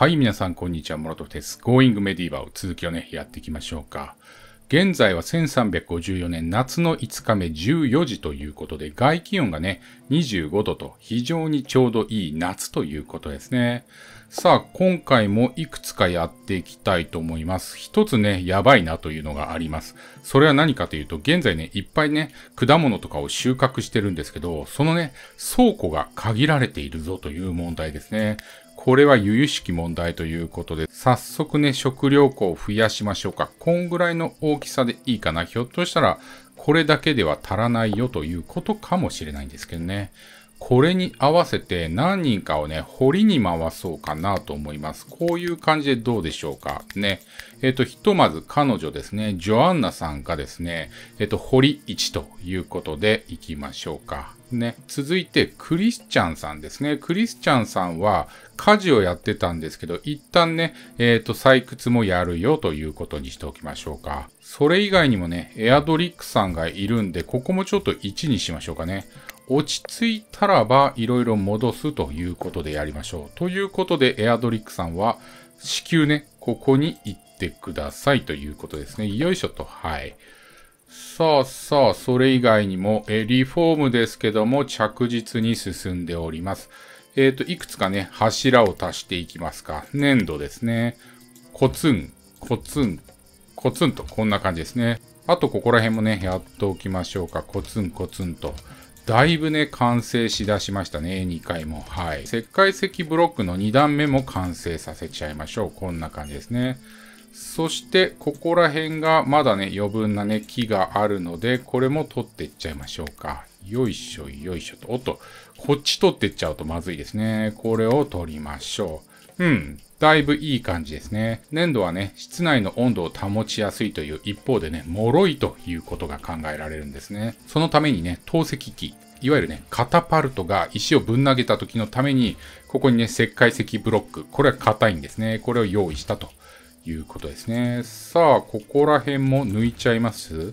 はい、皆さん、こんにちは。トフです。Going Medieval 続きをね、やっていきましょうか。現在は1354年夏の5日目14時ということで、外気温がね、25度と非常にちょうどいい夏ということですね。さあ、今回もいくつかやっていきたいと思います。一つね、やばいなというのがあります。それは何かというと、現在ね、いっぱいね、果物とかを収穫してるんですけど、そのね、倉庫が限られているぞという問題ですね。これは由々しき問題ということで、早速ね、食料庫を増やしましょうか。こんぐらいの大きさでいいかな。ひょっとしたら、これだけでは足らないよということかもしれないんですけどね。これに合わせて何人かをね、掘りに回そうかなと思います。こういう感じでどうでしょうか。ね。えっ、ー、と、ひとまず彼女ですね、ジョアンナさんがですね、えっ、ー、と、掘り1ということで行きましょうか。ね。続いて、クリスチャンさんですね。クリスチャンさんは家事をやってたんですけど、一旦ね、えっ、ー、と、採掘もやるよということにしておきましょうか。それ以外にもね、エアドリックさんがいるんで、ここもちょっと1にしましょうかね。落ち着いたらばいろいろ戻すということでやりましょう。ということで、エアドリックさんは、至急ね、ここに行ってくださいということですね。よいしょと、はい。さあさあ、それ以外にも、えリフォームですけども、着実に進んでおります。えっ、ー、と、いくつかね、柱を足していきますか。粘土ですね。コツン、コツン、コツンと、こんな感じですね。あと、ここら辺もね、やっておきましょうか。コツン、コツンと。だいぶね、完成しだしましたね、2回も。はい。石灰石ブロックの2段目も完成させちゃいましょう。こんな感じですね。そして、ここら辺がまだね、余分なね、木があるので、これも取っていっちゃいましょうか。よいしょ、よいしょと。おっと、こっち取っていっちゃうとまずいですね。これを取りましょう。うん。だいぶいい感じですね。粘土はね、室内の温度を保ちやすいという一方でね、脆いということが考えられるんですね。そのためにね、透析器、いわゆるね、カタパルトが石をぶん投げた時のために、ここにね、石灰石ブロック、これは硬いんですね。これを用意したということですね。さあ、ここら辺も抜いちゃいます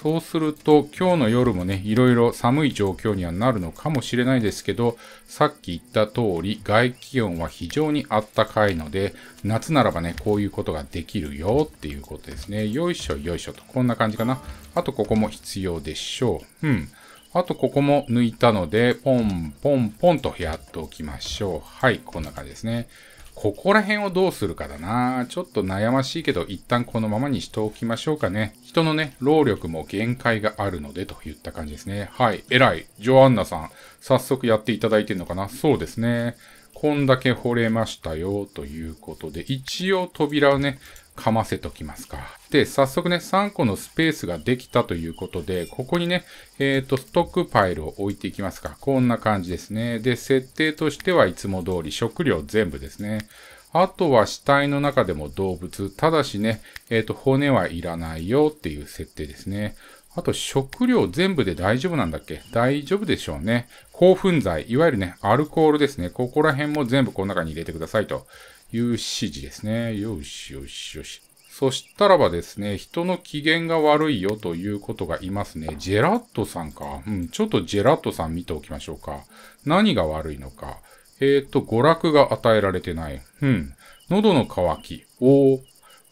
そうすると今日の夜もね、いろいろ寒い状況にはなるのかもしれないですけど、さっき言った通り外気温は非常にあったかいので、夏ならばね、こういうことができるよっていうことですね。よいしょよいしょと、こんな感じかな。あとここも必要でしょう。うん。あとここも抜いたので、ポンポンポンとやっておきましょう。はい、こんな感じですね。ここら辺をどうするかだなちょっと悩ましいけど、一旦このままにしておきましょうかね。人のね、労力も限界があるのでといった感じですね。はい。偉い。ジョアンナさん。早速やっていただいてるのかなそうですね。こんだけ掘れましたよ、ということで、一応扉をね、噛ませときますか。で、早速ね、3個のスペースができたということで、ここにね、えっ、ー、と、ストックパイルを置いていきますか。こんな感じですね。で、設定としてはいつも通り食料全部ですね。あとは死体の中でも動物、ただしね、えっ、ー、と、骨はいらないよっていう設定ですね。あと食料全部で大丈夫なんだっけ大丈夫でしょうね。興奮剤、いわゆるね、アルコールですね。ここら辺も全部この中に入れてくださいという指示ですね。よしよしよし。そしたらばですね、人の機嫌が悪いよということがいますね。ジェラットさんか。うん、ちょっとジェラットさん見ておきましょうか。何が悪いのか。えっ、ー、と、娯楽が与えられてない。うん。喉の渇き。おー。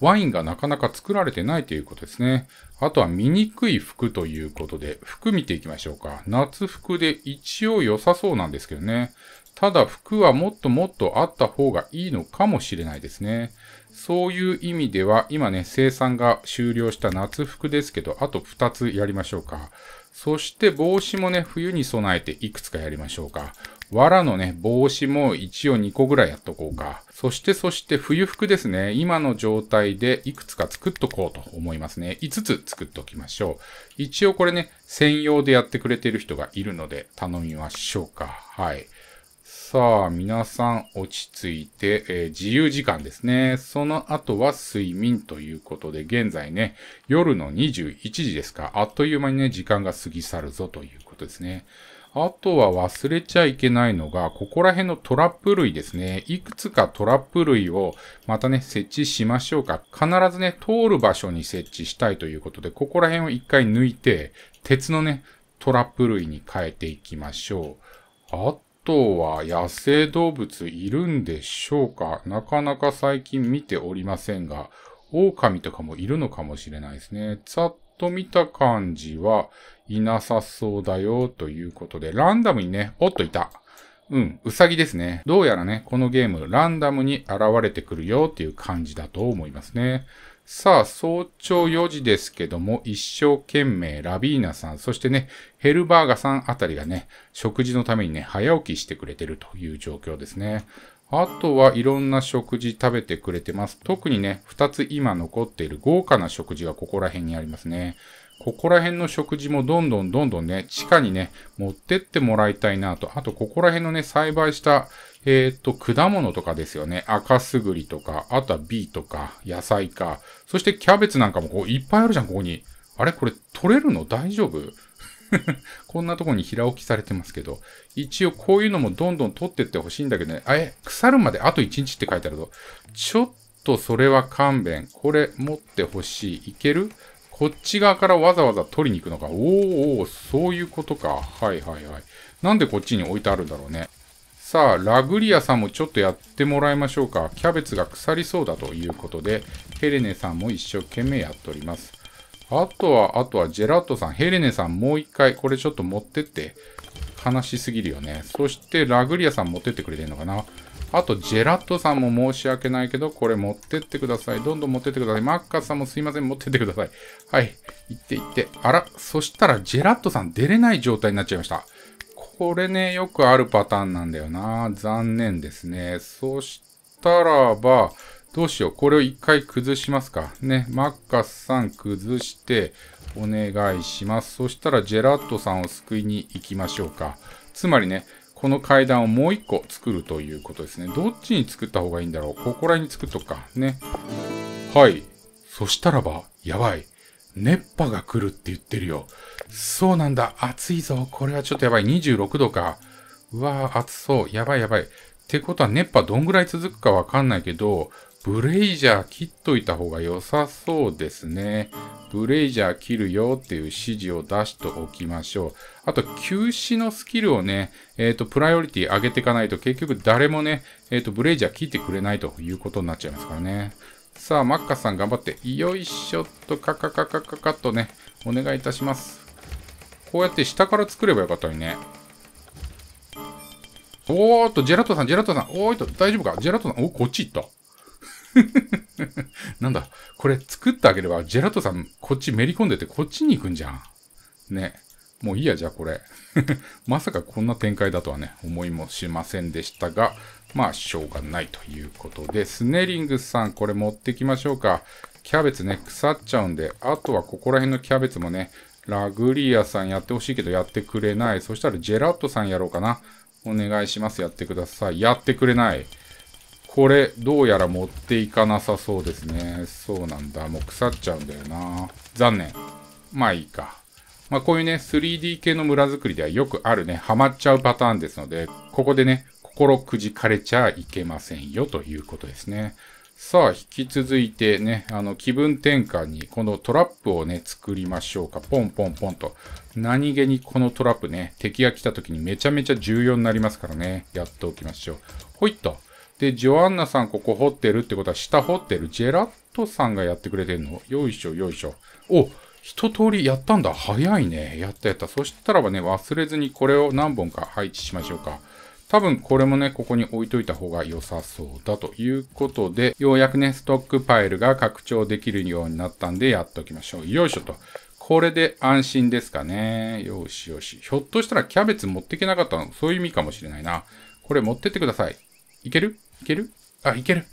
ワインがなかなか作られてないということですね。あとは醜い服ということで、服見ていきましょうか。夏服で一応良さそうなんですけどね。ただ服はもっともっとあった方がいいのかもしれないですね。そういう意味では、今ね、生産が終了した夏服ですけど、あと2つやりましょうか。そして帽子もね、冬に備えていくつかやりましょうか。藁のね、帽子も一応2個ぐらいやっとこうか。そしてそして冬服ですね。今の状態でいくつか作っとこうと思いますね。5つ作っておきましょう。一応これね、専用でやってくれてる人がいるので頼みましょうか。はい。さあ、皆さん落ち着いて、えー、自由時間ですね。その後は睡眠ということで、現在ね、夜の21時ですか。あっという間にね、時間が過ぎ去るぞということですね。あとは忘れちゃいけないのが、ここら辺のトラップ類ですね。いくつかトラップ類をまたね、設置しましょうか。必ずね、通る場所に設置したいということで、ここら辺を一回抜いて、鉄のね、トラップ類に変えていきましょう。あとは野生動物いるんでしょうかなかなか最近見ておりませんが、狼とかもいるのかもしれないですね。と見た感じはいなさそうだよということで、ランダムにね、おっといた。うん、うさぎですね。どうやらね、このゲーム、ランダムに現れてくるよっていう感じだと思いますね。さあ、早朝4時ですけども、一生懸命ラビーナさん、そしてね、ヘルバーガさんあたりがね、食事のためにね、早起きしてくれてるという状況ですね。あとはいろんな食事食べてくれてます。特にね、2つ今残っている豪華な食事がここら辺にありますね。ここら辺の食事もどんどんどんどんね、地下にね、持ってってもらいたいなと。あと、ここら辺のね、栽培した、えー、っと、果物とかですよね。赤すぐりとか、あとはビーとか、野菜か。そしてキャベツなんかもこう、いっぱいあるじゃん、ここに。あれこれ、取れるの大丈夫 こんなとこに平置きされてますけど、一応こういうのもどんどん取ってってほしいんだけどね、あれ、腐るまであと1日って書いてあるぞ。ちょっとそれは勘弁。これ持ってほしい。いけるこっち側からわざわざ取りに行くのか。おお、そういうことか。はいはいはい。なんでこっちに置いてあるんだろうね。さあ、ラグリアさんもちょっとやってもらいましょうか。キャベツが腐りそうだということで、ヘレネさんも一生懸命やっております。あとは、あとは、ジェラートさん、ヘレネさん、もう一回、これちょっと持ってって、話しすぎるよね。そして、ラグリアさん持ってってくれてるのかなあと、ジェラットさんも申し訳ないけど、これ持ってってください。どんどん持ってってください。マッカスさんもすいません、持ってってください。はい。行って行って。あら、そしたら、ジェラットさん出れない状態になっちゃいました。これね、よくあるパターンなんだよな。残念ですね。そしたらば、どうしよう。これを一回崩しますか。ね。マッカスさん崩して、お願いします。そしたら、ジェラットさんを救いに行きましょうか。つまりね、この階段をもう一個作るということですね。どっちに作った方がいいんだろう。ここら辺に作っとくか。ね。はい。そしたらば、やばい。熱波が来るって言ってるよ。そうなんだ。暑いぞ。これはちょっとやばい。26度か。うわぁ、暑そう。やばいやばい。ってことは熱波どんぐらい続くかわかんないけど、ブレイジャー切っといた方が良さそうですね。ブレイジャー切るよっていう指示を出しておきましょう。あと、休止のスキルをね、えっ、ー、と、プライオリティ上げていかないと結局誰もね、えっ、ー、と、ブレイジャー切ってくれないということになっちゃいますからね。さあ、マッカさん頑張って、よいしょっと、カカカカカカとね、お願いいたします。こうやって下から作ればよかったのにね。おーっと、ジェラトさん、ジェラトさん、おーっと、大丈夫かジェラトさん、お、こっち行った。なんだ、これ作ってあげれば、ジェラートさん、こっちめり込んでて、こっちに行くんじゃん。ね。もういいや、じゃあこれ。まさかこんな展開だとはね、思いもしませんでしたが、まあ、しょうがないということで、スネリングさん、これ持ってきましょうか。キャベツね、腐っちゃうんで、あとはここら辺のキャベツもね、ラグリアさんやってほしいけどやってくれない。そしたらジェラートさんやろうかな。お願いします。やってください。やってくれない。これ、どうやら持っていかなさそうですね。そうなんだ。もう腐っちゃうんだよな。残念。まあいいか。まあこういうね、3D 系の村づくりではよくあるね、ハマっちゃうパターンですので、ここでね、心くじかれちゃいけませんよということですね。さあ、引き続いてね、あの、気分転換に、このトラップをね、作りましょうか。ポンポンポンと。何気にこのトラップね、敵が来た時にめちゃめちゃ重要になりますからね、やっておきましょう。ほいっと。で、ジョアンナさんここ掘ってるってことは下掘ってる。ジェラットさんがやってくれてんのよいしょよいしょ。お一通りやったんだ。早いね。やったやった。そしたらばね、忘れずにこれを何本か配置しましょうか。多分これもね、ここに置いといた方が良さそうだということで、ようやくね、ストックパイルが拡張できるようになったんでやっときましょう。よいしょと。これで安心ですかね。よしよし。ひょっとしたらキャベツ持っていけなかったのそういう意味かもしれないな。これ持ってってください。いけるいけるあ、いける。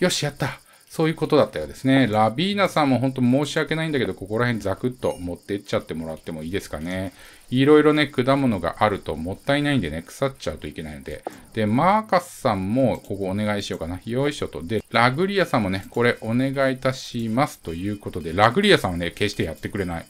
よし、やった。そういうことだったようですね。ラビーナさんも本当申し訳ないんだけど、ここら辺ザクッと持ってっちゃってもらってもいいですかね。いろいろね、果物があるともったいないんでね、腐っちゃうといけないので。で、マーカスさんもここお願いしようかな。よいしょと。で、ラグリアさんもね、これお願いいたします。ということで、ラグリアさんはね、決してやってくれない。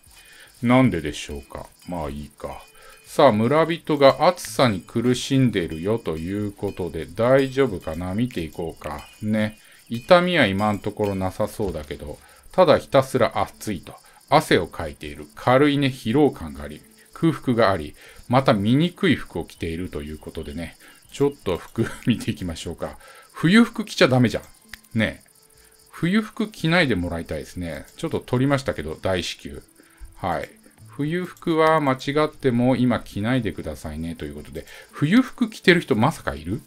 なんででしょうか。まあいいか。さあ、村人が暑さに苦しんでいるよということで、大丈夫かな見ていこうか。ね。痛みは今のところなさそうだけど、ただひたすら暑いと。汗をかいている。軽いね、疲労感があり、空腹があり、また醜い服を着ているということでね。ちょっと服見ていきましょうか。冬服着ちゃダメじゃん。ね。冬服着ないでもらいたいですね。ちょっと取りましたけど、大至急。はい。冬服は間違っても今着ないでくださいねということで、冬服着てる人まさかいる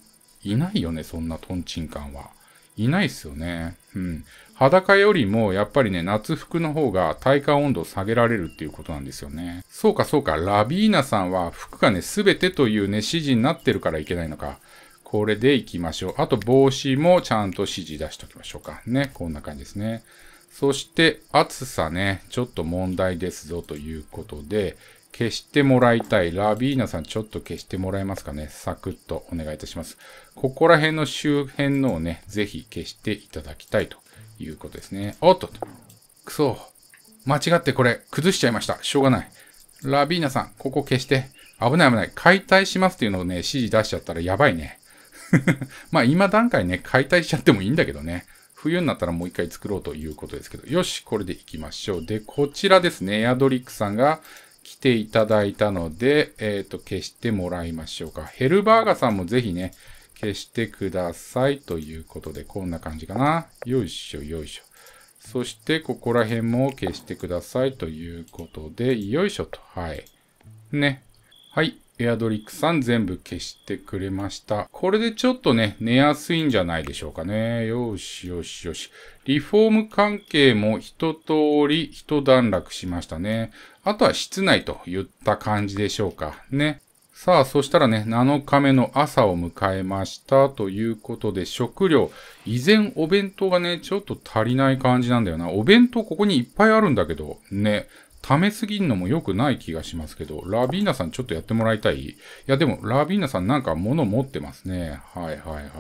いないよね、そんなトンチン感は。いないっすよね。うん。裸よりも、やっぱりね、夏服の方が体感温度を下げられるっていうことなんですよね。そうかそうか、ラビーナさんは服がね、すべてというね、指示になってるからいけないのか。これでいきましょう。あと帽子もちゃんと指示出しときましょうか。ね、こんな感じですね。そして暑さね、ちょっと問題ですぞということで、消してもらいたい。ラビーナさん、ちょっと消してもらえますかね。サクッとお願いいたします。ここら辺の周辺のをね、ぜひ消していただきたいということですね。おっと、くそ。間違ってこれ、崩しちゃいました。しょうがない。ラビーナさん、ここ消して。危ない危ない。解体しますっていうのをね、指示出しちゃったらやばいね。まあ今段階ね、解体しちゃってもいいんだけどね。冬になったらもう一回作ろうということですけど、よし、これで行きましょう。で、こちらですね、エアドリックさんが来ていただいたので、えっ、ー、と、消してもらいましょうか。ヘルバーガーさんもぜひね、消してくださいということで、こんな感じかな。よいしょ、よいしょ。そして、ここら辺も消してくださいということで、よいしょと。はい。ね。はい。エアドリックさん全部消してくれました。これでちょっとね、寝やすいんじゃないでしょうかね。よしよしよし。リフォーム関係も一通り一段落しましたね。あとは室内と言った感じでしょうか。ね。さあ、そしたらね、7日目の朝を迎えましたということで、食料、依然お弁当がね、ちょっと足りない感じなんだよな。お弁当ここにいっぱいあるんだけど、ね。溜めすぎんのも良くない気がしますけど、ラビーナさんちょっとやってもらいたいいや、でも、ラビーナさんなんか物持ってますね。はいはいはい。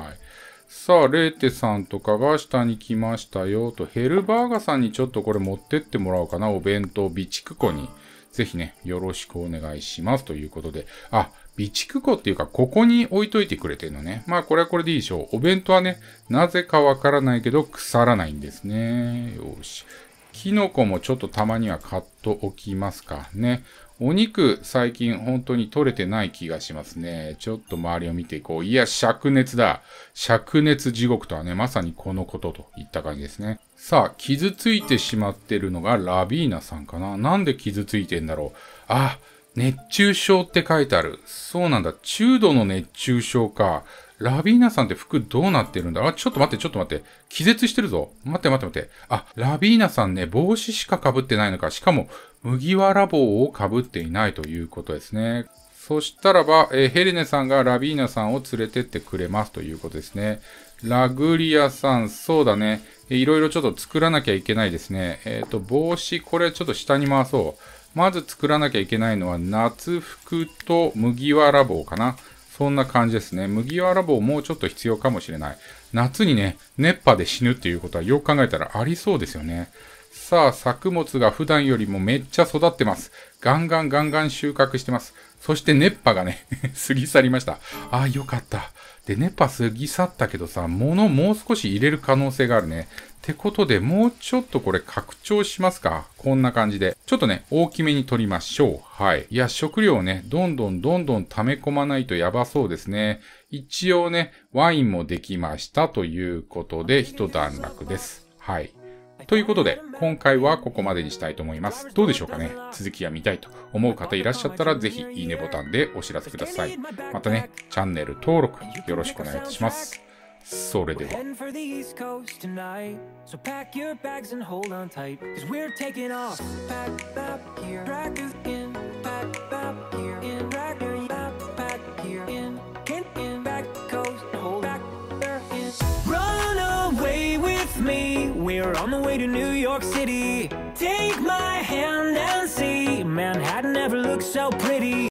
さあ、レーテさんとかが下に来ましたよと、ヘルバーガさんにちょっとこれ持ってってもらおうかな。お弁当備蓄庫に。ぜひね、よろしくお願いします。ということで。あ、備蓄庫っていうか、ここに置いといてくれてるのね。まあ、これはこれでいいでしょう。お弁当はね、なぜかわからないけど、腐らないんですね。よし。キノコもちょっとたまには買っとおきますかね。お肉最近本当に取れてない気がしますね。ちょっと周りを見ていこう。いや、灼熱だ。灼熱地獄とはね、まさにこのことといった感じですね。さあ、傷ついてしまってるのがラビーナさんかな。なんで傷ついてんだろう。あ、熱中症って書いてある。そうなんだ。中度の熱中症か。ラビーナさんって服どうなってるんだあ、ちょっと待って、ちょっと待って。気絶してるぞ。待って待って待って。あ、ラビーナさんね、帽子しか被ってないのか。しかも、麦わら帽を被っていないということですね。そしたらば、えー、ヘレネさんがラビーナさんを連れてってくれますということですね。ラグリアさん、そうだね。いろいろちょっと作らなきゃいけないですね。えっ、ー、と、帽子、これちょっと下に回そう。まず作らなきゃいけないのは、夏服と麦わら帽かな。そんな感じですね。麦わら棒もうちょっと必要かもしれない。夏にね、熱波で死ぬっていうことはよく考えたらありそうですよね。さあ、作物が普段よりもめっちゃ育ってます。ガンガンガンガン収穫してます。そして熱波がね 過ぎ去りました。ああ、よかった。で、ネパ過ぎ去ったけどさ、物もう少し入れる可能性があるね。ってことで、もうちょっとこれ拡張しますか。こんな感じで。ちょっとね、大きめに取りましょう。はい。いや、食料ね、どんどんどんどん溜め込まないとやばそうですね。一応ね、ワインもできましたということで、一段落です。はい。ということで、今回はここまでにしたいと思います。どうでしょうかね続きが見たいと思う方いらっしゃったら、ぜひいいねボタンでお知らせください。またね、チャンネル登録よろしくお願いいたします。それでは。way to New York City. Take my hand and see, Manhattan never looked so pretty.